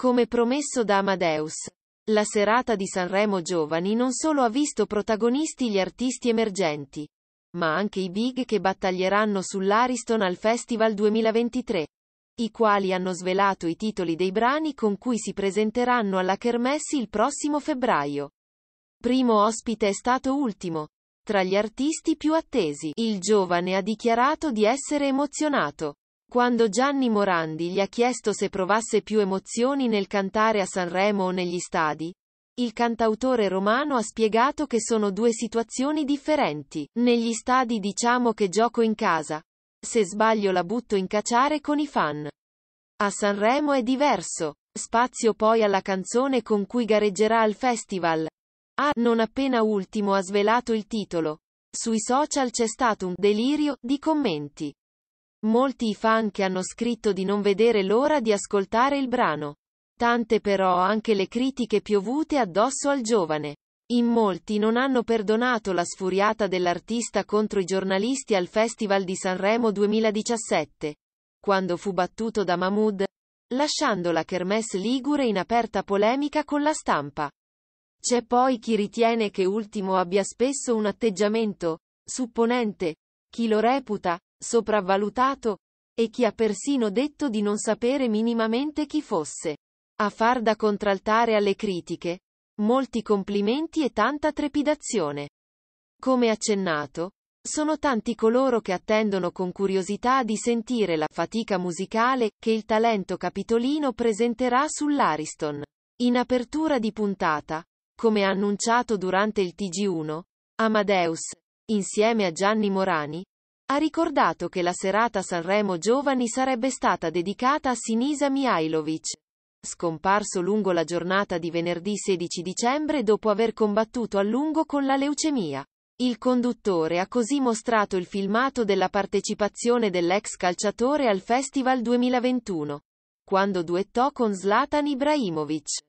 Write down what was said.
Come promesso da Amadeus, la serata di Sanremo Giovani non solo ha visto protagonisti gli artisti emergenti, ma anche i big che battaglieranno sull'Ariston al Festival 2023, i quali hanno svelato i titoli dei brani con cui si presenteranno alla Kermessi il prossimo febbraio. Primo ospite è stato ultimo. Tra gli artisti più attesi, il giovane ha dichiarato di essere emozionato. Quando Gianni Morandi gli ha chiesto se provasse più emozioni nel cantare a Sanremo o negli stadi, il cantautore romano ha spiegato che sono due situazioni differenti. Negli stadi diciamo che gioco in casa. Se sbaglio la butto in cacciare con i fan. A Sanremo è diverso. Spazio poi alla canzone con cui gareggerà al festival. A, non appena ultimo ha svelato il titolo. Sui social c'è stato un delirio di commenti. Molti i fan che hanno scritto di non vedere l'ora di ascoltare il brano. Tante però anche le critiche piovute addosso al giovane. In molti non hanno perdonato la sfuriata dell'artista contro i giornalisti al Festival di Sanremo 2017, quando fu battuto da Mahmoud, lasciando la Kermesse Ligure in aperta polemica con la stampa. C'è poi chi ritiene che Ultimo abbia spesso un atteggiamento supponente, chi lo reputa sopravvalutato, e chi ha persino detto di non sapere minimamente chi fosse. A far da contraltare alle critiche, molti complimenti e tanta trepidazione. Come accennato, sono tanti coloro che attendono con curiosità di sentire la fatica musicale che il talento capitolino presenterà sull'Ariston. In apertura di puntata, come annunciato durante il TG1, Amadeus, insieme a Gianni Morani, ha ricordato che la serata Sanremo Giovani sarebbe stata dedicata a Sinisa Mihailovic. Scomparso lungo la giornata di venerdì 16 dicembre dopo aver combattuto a lungo con la leucemia. Il conduttore ha così mostrato il filmato della partecipazione dell'ex calciatore al Festival 2021, quando duettò con Zlatan Ibrahimovic.